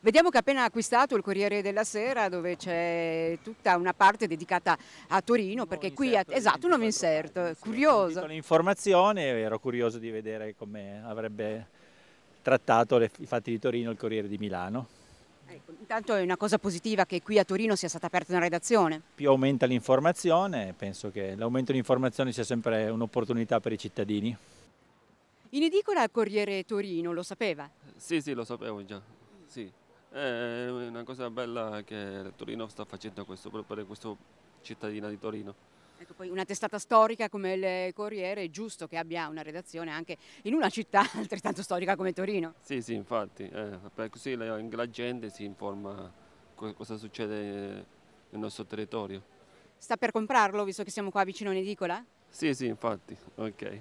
Vediamo che ha appena acquistato il Corriere della Sera dove c'è tutta una parte dedicata a Torino perché qui a, esatto, un nuovo inserto, curioso. L'informazione, ero curioso di vedere come avrebbe trattato le, i fatti di Torino il Corriere di Milano. Ecco, intanto è una cosa positiva che qui a Torino sia stata aperta una redazione. Più aumenta l'informazione, penso che l'aumento dell'informazione sia sempre un'opportunità per i cittadini. In edicola il Corriere Torino lo sapeva? Sì, sì, lo sapevo già. Sì. È eh, eh, una cosa bella che Torino sta facendo questo, per questa cittadina di Torino. Ecco, poi una testata storica come il Corriere è giusto che abbia una redazione anche in una città altrettanto storica come Torino. Sì, sì, infatti, eh, così la, la gente si informa cosa succede nel nostro territorio. Sta per comprarlo, visto che siamo qua vicino a un'edicola? Sì, sì, infatti, ok.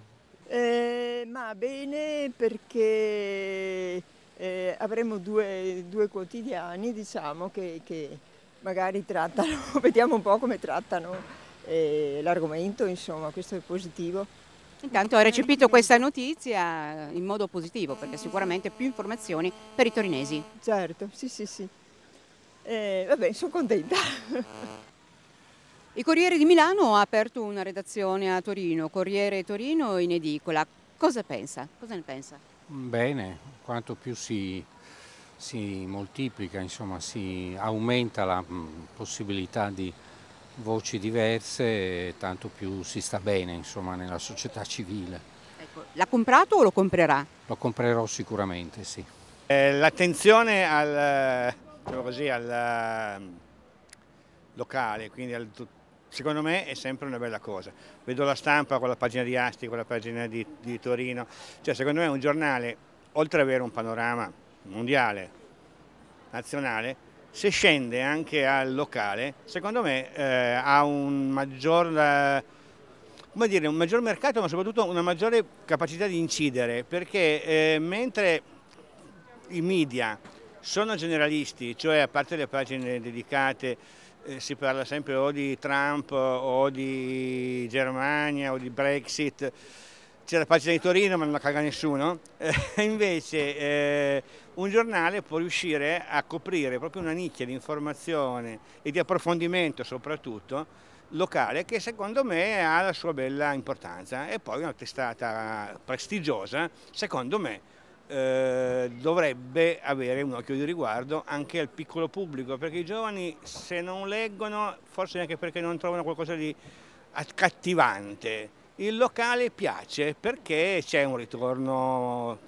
Eh, ma bene perché eh, avremo due, due, quotidiani diciamo, che, che magari trattano, vediamo un po' come trattano eh, l'argomento, insomma, questo è positivo. Intanto ha recepito questa notizia in modo positivo, perché sicuramente più informazioni per i torinesi. Certo, sì, sì, sì. Eh, vabbè, sono contenta. I Corriere di Milano ha aperto una redazione a Torino, Corriere Torino in edicola. Cosa pensa? Cosa ne pensa? Bene, quanto più si, si moltiplica, insomma, si aumenta la mm, possibilità di voci diverse, tanto più si sta bene insomma, nella società civile. Ecco, l'ha comprato o lo comprerà? Lo comprerò sicuramente, sì. Eh, l'attenzione al, eh, così, al eh, locale, quindi al tutto secondo me è sempre una bella cosa. Vedo la stampa con la pagina di Asti, con la pagina di, di Torino, cioè secondo me un giornale, oltre ad avere un panorama mondiale, nazionale, se scende anche al locale, secondo me eh, ha un maggior, eh, dire, un maggior, mercato, ma soprattutto una maggiore capacità di incidere, perché eh, mentre i media sono generalisti, cioè a parte le pagine dedicate, eh, si parla sempre o di Trump o di Germania o di Brexit, c'è la pagina di Torino ma non la caga nessuno, eh, invece eh, un giornale può riuscire a coprire proprio una nicchia di informazione e di approfondimento soprattutto locale che secondo me ha la sua bella importanza e poi una testata prestigiosa secondo me eh, dovrebbe avere un occhio di riguardo anche al piccolo pubblico, perché i giovani se non leggono, forse anche perché non trovano qualcosa di accattivante, il locale piace perché c'è un ritorno,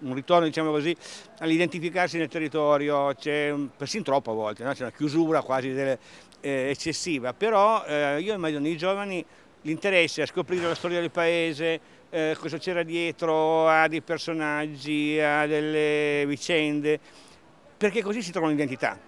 un ritorno diciamo così, all'identificarsi nel territorio, c'è persino troppo a volte, no? c'è una chiusura quasi delle, eh, eccessiva, però eh, io immagino i giovani l'interesse a scoprire la storia del paese, eh, cosa c'era dietro, a dei personaggi, a delle vicende, perché così si trova un'identità.